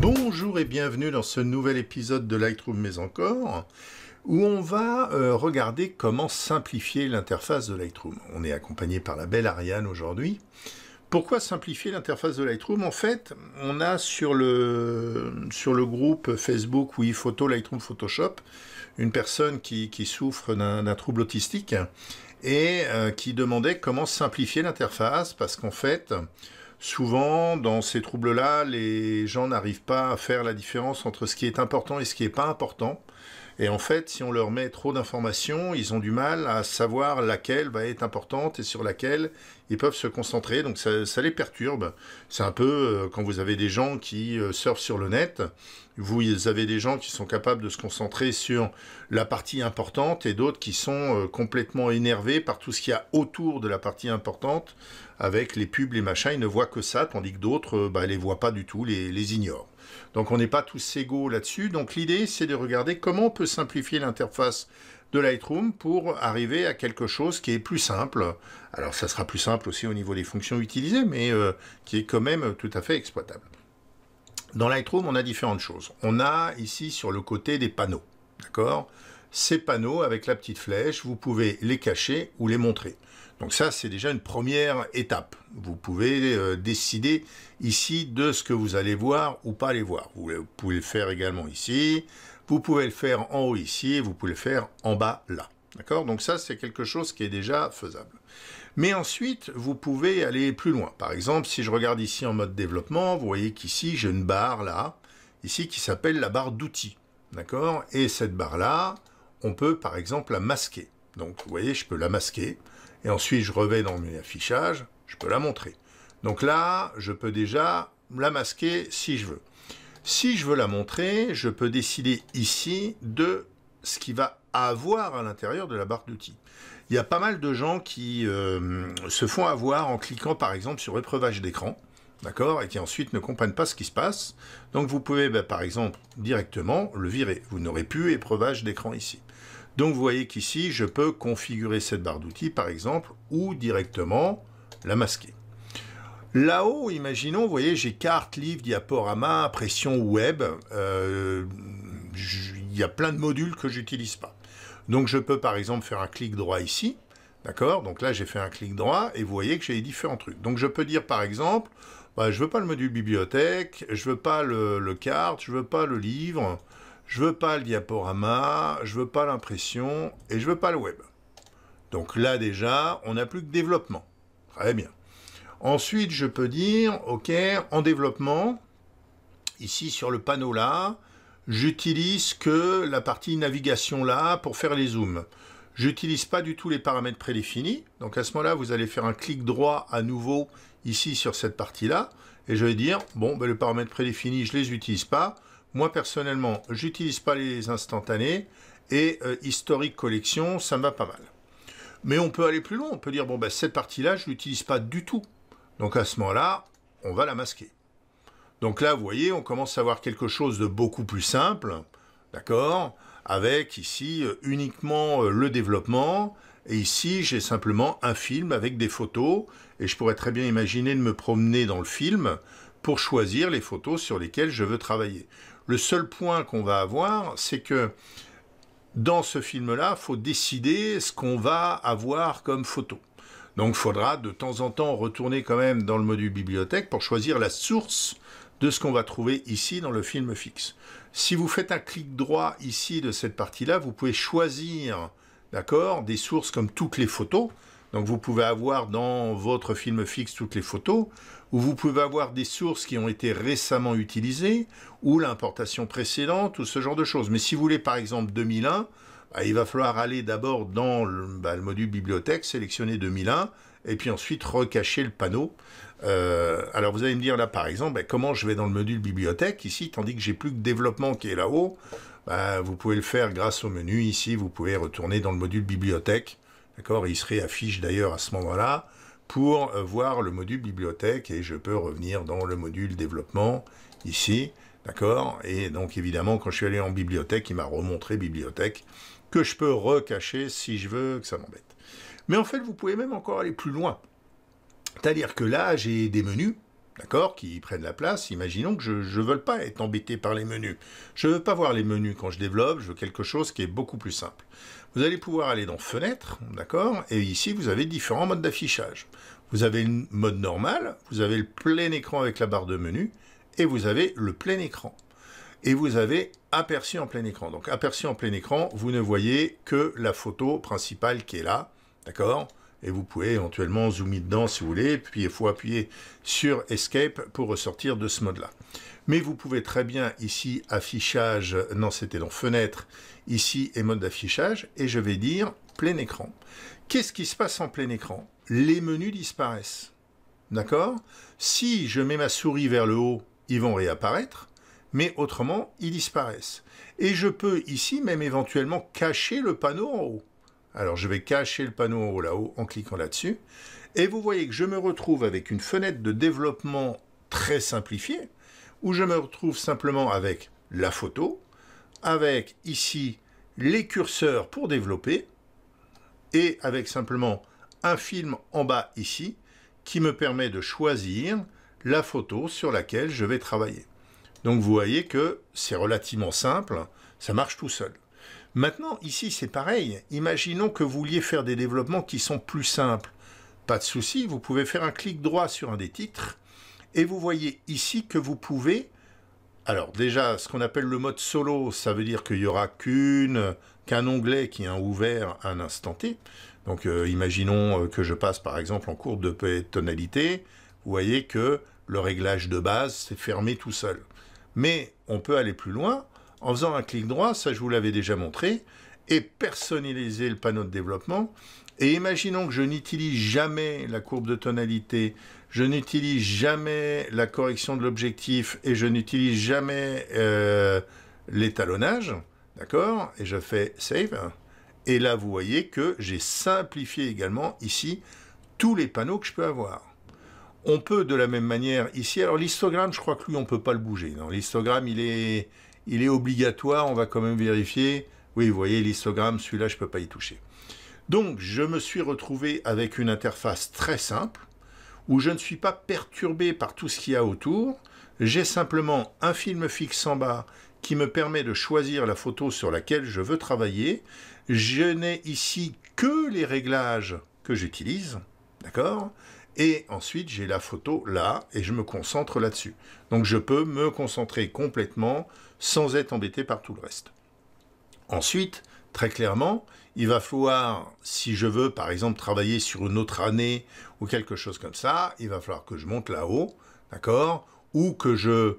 Bonjour et bienvenue dans ce nouvel épisode de Lightroom mais encore où on va euh, regarder comment simplifier l'interface de Lightroom. On est accompagné par la belle Ariane aujourd'hui. Pourquoi simplifier l'interface de Lightroom En fait, on a sur le, sur le groupe Facebook oui, Photo Lightroom Photoshop une personne qui, souffre d'un trouble autistique et euh, qui demandait comment simplifier l'interface parce qu'en fait, souvent, dans ces troubles-là, les gens n'arrivent pas à faire la différence entre ce qui est important et ce qui n'est pas important. Et en fait, si on leur met trop d'informations, ils ont du mal à savoir laquelle va être importante et sur laquelle ils peuvent se concentrer. Donc ça, les perturbe. C'est un peu euh, quand vous avez des gens qui euh, surfent sur le net vous avez des gens qui sont capables de se concentrer sur la partie importante et d'autres qui sont euh, complètement énervés par tout ce qu'il y a autour de la partie importante avec les pubs, les machins, ils ne voient que ça, tandis que d'autres, ne euh, bah, les voient pas du tout, les, les ignorent. Donc on n'est pas tous égaux là-dessus. Donc l'idée, c'est de regarder comment on peut simplifier l'interface de Lightroom pour arriver à quelque chose qui est plus simple. Alors ça sera plus simple aussi au niveau des fonctions utilisées, mais euh, qui est quand même tout à fait exploitable. Dans Lightroom, on a différentes choses. On a ici sur le côté des panneaux, d'accord Ces panneaux avec la petite flèche, vous pouvez les cacher ou les montrer. Donc ça, c'est déjà une première étape. Vous pouvez euh, décider ici de ce que vous allez voir ou pas aller voir. Vous pouvez le faire également ici, vous pouvez le faire en haut ici, vous pouvez le faire en bas là. D'accord Donc ça, c'est quelque chose qui est déjà faisable. Mais ensuite, vous pouvez aller plus loin. Par exemple, si je regarde ici en mode développement, vous voyez qu'ici, j'ai une barre là, ici, qui s'appelle la barre d'outils. D'accord Et cette barre-là, on peut par exemple la masquer. Donc vous voyez, je peux la masquer. Et ensuite, je reviens dans mes affichages, je peux la montrer. Donc là, je peux déjà la masquer si je veux. Si je veux la montrer, je peux décider ici de ce qui va à avoir à l'intérieur de la barre d'outils. Il y a pas mal de gens qui euh, se font avoir en cliquant par exemple sur épreuvage d'écran, d'accord, et qui ensuite ne comprennent pas ce qui se passe. Donc vous pouvez bah, par exemple directement le virer. Vous n'aurez plus épreuvage d'écran ici. Donc vous voyez qu'ici, je peux configurer cette barre d'outils par exemple, ou directement la masquer. Là-haut, imaginons, vous voyez, j'ai carte, livre, diaporama, pression, web. Euh, il y a plein de modules que j'utilise pas. Donc je peux par exemple faire un clic droit ici, d'accord Donc là j'ai fait un clic droit et vous voyez que j'ai différents trucs. Donc je peux dire par exemple, bah, je veux pas le module bibliothèque, je veux pas le, le carte, je veux pas le livre, je veux pas le diaporama, je veux pas l'impression et je veux pas le web. Donc là déjà, on n'a plus que développement. Très bien. Ensuite, je peux dire, OK, en développement, ici sur le panneau là, j'utilise que la partie navigation là pour faire les zooms. J'utilise pas du tout les paramètres prédéfinis. Donc à ce moment-là, vous allez faire un clic droit à nouveau ici sur cette partie-là. Et je vais dire, bon, ben, les paramètres prédéfinis, je les utilise pas. Moi, personnellement, j'utilise pas les instantanés. Et euh, historique collection, ça me va pas mal. Mais on peut aller plus loin. On peut dire, bon, ben, cette partie-là, je l'utilise pas du tout. Donc à ce moment-là, on va la masquer. Donc là, vous voyez, on commence à avoir quelque chose de beaucoup plus simple, d'accord Avec ici euh, uniquement euh, le développement, et ici j'ai simplement un film avec des photos, et je pourrais très bien imaginer de me promener dans le film pour choisir les photos sur lesquelles je veux travailler. Le seul point qu'on va avoir, c'est que dans ce film-là, il faut décider ce qu'on va avoir comme photo. Donc il faudra de temps en temps retourner quand même dans le module bibliothèque pour choisir la source de ce qu'on va trouver ici dans le film fixe. Si vous faites un clic droit ici de cette partie-là, vous pouvez choisir d'accord, des sources comme toutes les photos. Donc vous pouvez avoir dans votre film fixe toutes les photos, ou vous pouvez avoir des sources qui ont été récemment utilisées, ou l'importation précédente, ou ce genre de choses. Mais si vous voulez par exemple 2001, bah, il va falloir aller d'abord dans le, bah, le module bibliothèque, sélectionner 2001, et puis ensuite recacher le panneau. Euh, alors vous allez me dire là par exemple, ben, comment je vais dans le module bibliothèque ici, tandis que j'ai plus que développement qui est là-haut. Ben, vous pouvez le faire grâce au menu ici, vous pouvez retourner dans le module bibliothèque. D'accord Il se réaffiche d'ailleurs à ce moment-là pour euh, voir le module bibliothèque et je peux revenir dans le module développement ici. D'accord Et donc évidemment quand je suis allé en bibliothèque, il m'a remontré bibliothèque que je peux recacher si je veux que ça m'embête. Mais en fait, vous pouvez même encore aller plus loin. C'est-à-dire que là, j'ai des menus, d'accord, qui prennent la place. Imaginons que je ne veux pas être embêté par les menus. Je ne veux pas voir les menus quand je développe, je veux quelque chose qui est beaucoup plus simple. Vous allez pouvoir aller dans Fenêtre, d'accord, et ici, vous avez différents modes d'affichage. Vous avez le mode normal, vous avez le plein écran avec la barre de menu, et vous avez le plein écran. Et vous avez aperçu en plein écran. Donc aperçu en plein écran, vous ne voyez que la photo principale qui est là, D'accord Et vous pouvez éventuellement zoomer dedans si vous voulez, puis il faut appuyer sur Escape pour ressortir de ce mode-là. Mais vous pouvez très bien ici affichage, non c'était dans fenêtre, ici et mode d'affichage, et je vais dire plein écran. Qu'est-ce qui se passe en plein écran Les menus disparaissent. D'accord Si je mets ma souris vers le haut, ils vont réapparaître, mais autrement, ils disparaissent. Et je peux ici même éventuellement cacher le panneau en haut. Alors je vais cacher le panneau en haut là-haut en cliquant là-dessus. Et vous voyez que je me retrouve avec une fenêtre de développement très simplifiée, où je me retrouve simplement avec la photo, avec ici les curseurs pour développer, et avec simplement un film en bas ici, qui me permet de choisir la photo sur laquelle je vais travailler. Donc vous voyez que c'est relativement simple, ça marche tout seul. Maintenant, ici, c'est pareil. Imaginons que vous vouliez faire des développements qui sont plus simples. Pas de souci, vous pouvez faire un clic droit sur un des titres et vous voyez ici que vous pouvez... Alors déjà, ce qu'on appelle le mode solo, ça veut dire qu'il n'y aura qu'une, qu'un onglet qui est ouvert à un instant T. Donc euh, imaginons euh, que je passe par exemple en courbe de tonalité, vous voyez que le réglage de base s'est fermé tout seul. Mais on peut aller plus loin, en faisant un clic droit, ça je vous l'avais déjà montré, et personnaliser le panneau de développement. Et imaginons que je n'utilise jamais la courbe de tonalité, je n'utilise jamais la correction de l'objectif et je n'utilise jamais euh, l'étalonnage, d'accord Et je fais Save. Et là, vous voyez que j'ai simplifié également ici tous les panneaux que je peux avoir. On peut de la même manière ici, alors l'histogramme, je crois que lui, on ne peut pas le bouger. L'histogramme, il est, il est obligatoire, on va quand même vérifier. Oui, vous voyez, l'histogramme, celui-là, je ne peux pas y toucher. Donc, je me suis retrouvé avec une interface très simple, où je ne suis pas perturbé par tout ce qu'il y a autour. J'ai simplement un film fixe en bas qui me permet de choisir la photo sur laquelle je veux travailler. Je n'ai ici que les réglages que j'utilise, d'accord et ensuite, j'ai la photo là et je me concentre là-dessus. Donc je peux me concentrer complètement sans être embêté par tout le reste. Ensuite, très clairement, il va falloir, si je veux par exemple travailler sur une autre année ou quelque chose comme ça, il va falloir que je monte là-haut, d'accord Ou que je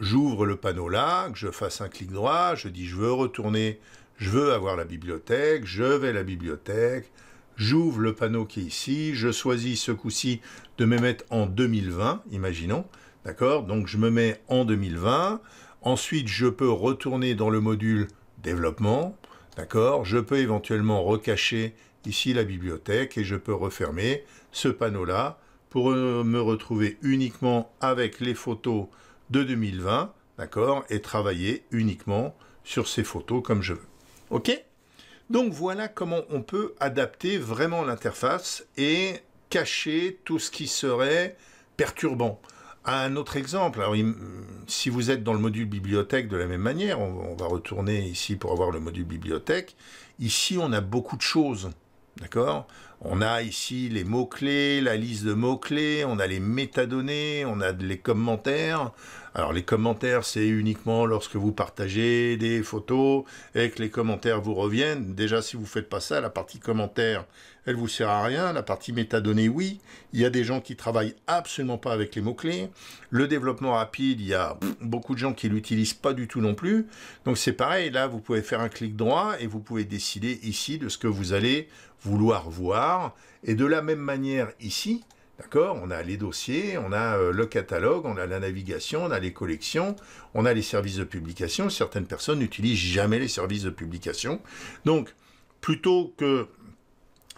j'ouvre le panneau là, que je fasse un clic droit, je dis je veux retourner, je veux avoir la bibliothèque, je vais à la bibliothèque, J'ouvre le panneau qui est ici, je choisis ce coup-ci de me mettre en 2020, imaginons, d'accord Donc je me mets en 2020, ensuite je peux retourner dans le module développement, d'accord Je peux éventuellement recacher ici la bibliothèque et je peux refermer ce panneau-là pour euh, me retrouver uniquement avec les photos de 2020, d'accord Et travailler uniquement sur ces photos comme je veux. OK donc voilà comment on peut adapter vraiment l'interface et cacher tout ce qui serait perturbant. Un autre exemple, si vous êtes dans le module bibliothèque de la même manière, on, va retourner ici pour avoir le module bibliothèque, ici on a beaucoup de choses, d'accord on a ici les mots-clés, la liste de mots-clés, on a les métadonnées, on a les commentaires. Alors les commentaires, c'est uniquement lorsque vous partagez des photos et que les commentaires vous reviennent. Déjà, si vous faites pas ça, la partie commentaires, elle ne vous sert à rien. La partie métadonnées, oui. Il y a des gens qui travaillent absolument pas avec les mots-clés. Le développement rapide, il y a beaucoup de gens qui l'utilisent pas du tout non plus. Donc c'est pareil, là, vous pouvez faire un clic droit et vous pouvez décider ici de ce que vous allez vouloir voir et de la même manière ici, D'accord On a les dossiers, on a euh, le catalogue, on a la navigation, on a les collections, on a les services de publication. Certaines personnes n'utilisent jamais les services de publication. Donc, plutôt que,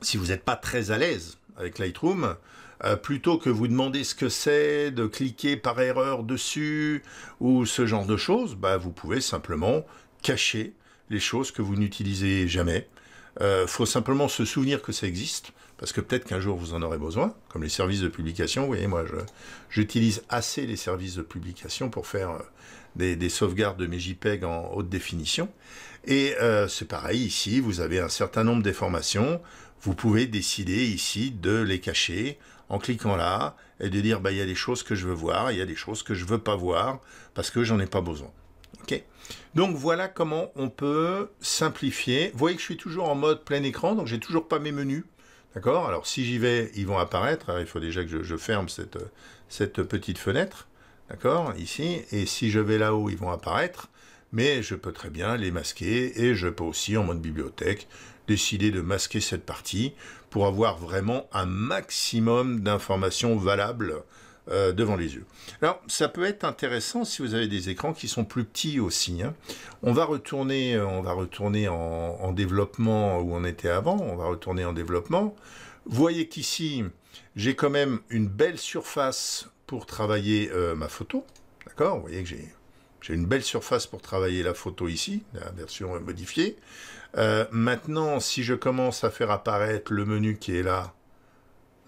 si vous n'êtes pas très à l'aise avec Lightroom, euh, plutôt que vous demander ce que c'est, de cliquer par erreur dessus ou ce genre de choses, bah, vous pouvez simplement cacher les choses que vous n'utilisez jamais il euh, faut simplement se souvenir que ça existe, parce que peut-être qu'un jour vous en aurez besoin, comme les services de publication. Vous voyez, moi, j'utilise assez les services de publication pour faire euh, des, sauvegardes de mes JPEG en haute définition. Et euh, c'est pareil ici, vous avez un certain nombre d'informations. Vous pouvez décider ici de les cacher en cliquant là et de dire bah, il y a des choses que je veux voir, il y a des choses que je veux pas voir parce que j'en ai pas besoin. OK Donc voilà comment on peut simplifier. Vous voyez que je suis toujours en mode plein écran, donc j'ai toujours pas mes menus. D'accord Alors si j'y vais, ils vont apparaître. Il faut déjà que je, ferme cette, petite fenêtre. D'accord Ici. Et si je vais là-haut, ils vont apparaître. Mais je peux très bien les masquer et je peux aussi, en mode bibliothèque, décider de masquer cette partie pour avoir vraiment un maximum d'informations valables euh, devant les yeux. Alors, ça peut être intéressant si vous avez des écrans qui sont plus petits aussi. Hein. On va retourner, euh, on va retourner en, développement où on était avant. On va retourner en développement. Vous voyez qu'ici, j'ai quand même une belle surface pour travailler euh, ma photo. D'accord Vous voyez que j'ai une belle surface pour travailler la photo ici, la version modifiée. maintenant, si je commence à faire apparaître le menu qui est là,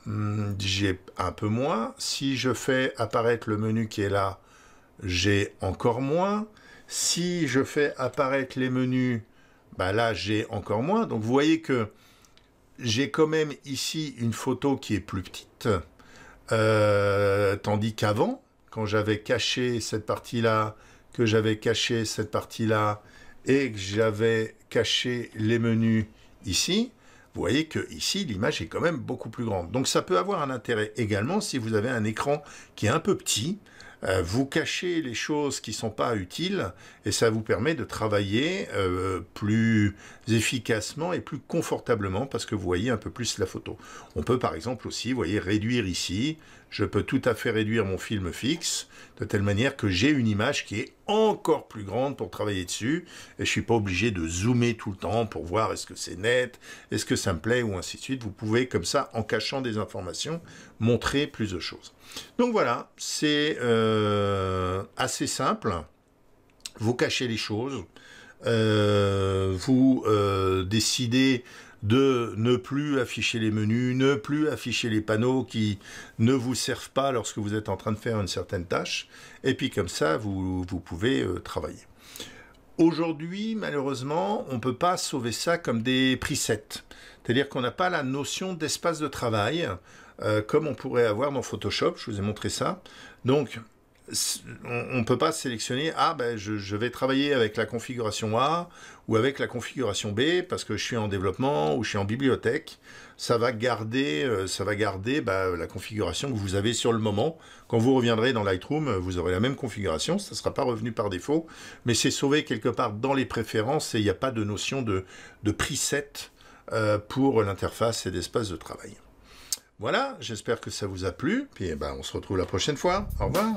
Mm, j'ai un peu moins. Si je fais apparaître le menu qui est là, j'ai encore moins. Si je fais apparaître les menus, bah là, j'ai encore moins. Donc, vous voyez que j'ai quand même ici une photo qui est plus petite. Euh, tandis qu'avant, quand j'avais caché cette partie-là, que j'avais caché cette partie-là, et que j'avais caché les menus ici, vous voyez que ici l'image est quand même beaucoup plus grande. Donc ça peut avoir un intérêt également si vous avez un écran qui est un peu petit, euh, vous cachez les choses qui ne sont pas utiles et ça vous permet de travailler euh, plus efficacement et plus confortablement parce que vous voyez un peu plus la photo. On peut par exemple aussi, vous voyez, réduire ici. Je peux tout à fait réduire mon film fixe de telle manière que j'ai une image qui est encore plus grande pour travailler dessus et je suis pas obligé de zoomer tout le temps pour voir est-ce que c'est net, est-ce que ça me plaît ou ainsi de suite. Vous pouvez comme ça, en cachant des informations, montrer plus de choses. Donc voilà, c'est euh, assez simple. Vous cachez les choses, euh, vous euh, décidez de ne plus afficher les menus, ne plus afficher les panneaux qui ne vous servent pas lorsque vous êtes en train de faire une certaine tâche, et puis comme ça, vous, vous pouvez travailler. Aujourd'hui, malheureusement, on ne peut pas sauver ça comme des presets. C'est-à-dire qu'on n'a pas la notion d'espace de travail. Euh, comme on pourrait avoir dans Photoshop. Je vous ai montré ça. Donc, on ne peut pas sélectionner ah ben je, vais travailler avec la configuration A ou avec la configuration B parce que je suis en développement ou je suis en bibliothèque ça va garder euh, ça va garder bah, la configuration que vous avez sur le moment quand vous reviendrez dans Lightroom vous aurez la même configuration ça ne sera pas revenu par défaut mais c'est sauvé quelque part dans les préférences et il n'y a pas de notion de, preset euh, pour l'interface et d'espace de travail voilà, j'espère que ça vous a plu, puis eh ben, on se retrouve la prochaine fois. Au revoir.